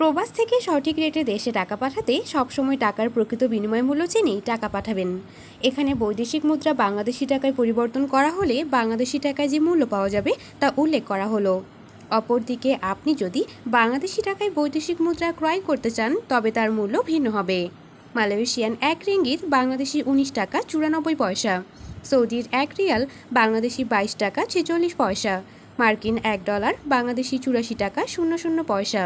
প্রবাস থেকে সঠিক রেটে দেশে টাকা পাঠাতে সবসময় টাকার প্রকৃত বিনিময় মূল্য চেনেই টাকা পাঠাবেন এখানে বৈদেশিক মুদ্রা বাংলাদেশি টাকায় পরিবর্তন করা হলে বাংলাদেশি টাকায় যে মূল্য পাওয়া যাবে তা উল্লেখ করা হলো অপরদিকে আপনি যদি বাংলাদেশি টাকায় বৈদেশিক মুদ্রা ক্রয় করতে চান তবে তার মূল্য ভিন্ন হবে মালয়েশিয়ান এক রিঙ্গিত বাংলাদেশি উনিশ টাকা চুরানব্বই পয়সা সৌদির এক রিয়াল বাংলাদেশি বাইশ টাকা ছেচল্লিশ পয়সা মার্কিন এক ডলার বাংলাদেশি চুরাশি টাকা শূন্য শূন্য পয়সা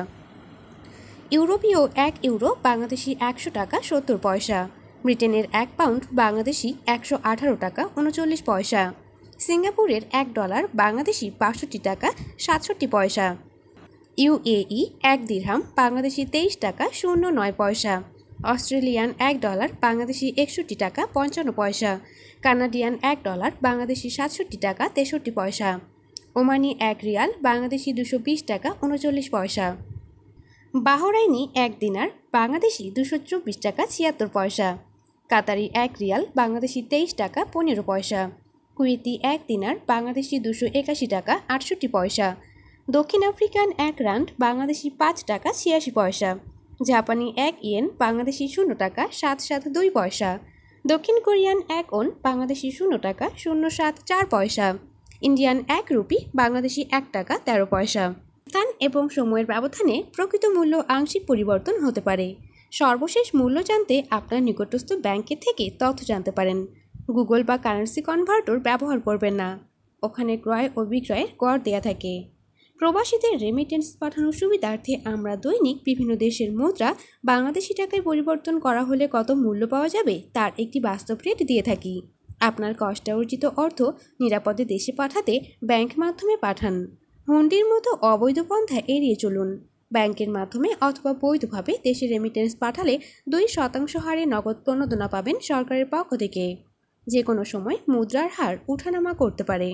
ইউরোপীয় এক ইউরো বাংলাদেশি একশো টাকা সত্তর পয়সা ব্রিটেনের এক পাউন্ড বাংলাদেশি একশো আঠারো টাকা উনচল্লিশ পয়সা সিঙ্গাপুরের এক ডলার বাংলাদেশি বাষট্টি টাকা সাতষট্টি পয়সা ইউএই এক দিরহাম বাংলাদেশি তেইশ টাকা শূন্য নয় পয়সা অস্ট্রেলিয়ান এক ডলার বাংলাদেশি একষট্টি টাকা পঞ্চান্ন পয়সা কানাডিয়ান এক ডলার বাংলাদেশি সাতষট্টি টাকা তেষট্টি পয়সা ওমানি এক রিয়াল বাংলাদেশি দুশো বিশ টাকা উনচল্লিশ পয়সা বাহরাইনি এক দিনার বাংলাদেশি দুশো চব্বিশ টাকা ছিয়াত্তর পয়সা কাতারি এক রিয়াল বাংলাদেশি তেইশ টাকা পনেরো পয়সা কুয়েতি এক দিনার বাংলাদেশি দুশো একাশি টাকা আটষট্টি পয়সা দক্ষিণ আফ্রিকান এক রান্ড বাংলাদেশি পাঁচ টাকা ছিয়াশি পয়সা জাপানি এক ইয়েন বাংলাদেশি শূন্য টাকা সাত সাত দুই পয়সা দক্ষিণ কোরিয়ান এক ওন বাংলাদেশি শূন্য টাকা শূন্য সাত চার পয়সা ইন্ডিয়ান এক রুপি বাংলাদেশি এক টাকা তেরো পয়সা স্থান এবং সময়ের ব্যবধানে প্রকৃত মূল্য আংশিক পরিবর্তন হতে পারে সর্বশেষ মূল্য জানতে আপনার নিকটস্থ ব্যাংকে থেকে তথ্য জানতে পারেন গুগল বা কারেন্সি কনভার্টর ব্যবহার করবেন না ওখানে ক্রয় ও বিক্রয়ের কর দেয়া থাকে প্রবাসীদের রেমিটেন্স পাঠানোর সুবিধার্থে আমরা দৈনিক বিভিন্ন দেশের মুদ্রা বাংলাদেশি টাকায় পরিবর্তন করা হলে কত মূল্য পাওয়া যাবে তার একটি বাস্তব রেট দিয়ে থাকি আপনার কষ্টার্জিত অর্থ নিরাপদে দেশে পাঠাতে ব্যাংক মাধ্যমে পাঠান হুন্ডির মতো অবৈধ পন্থা এড়িয়ে চলুন ব্যাংকের মাধ্যমে অথবা বৈধভাবে দেশে রেমিটেন্স পাঠালে দুই শতাংশ হারে নগদ প্রণোদনা পাবেন সরকারের পক্ষ থেকে যে কোনো সময় মুদ্রার হার উঠানামা করতে পারে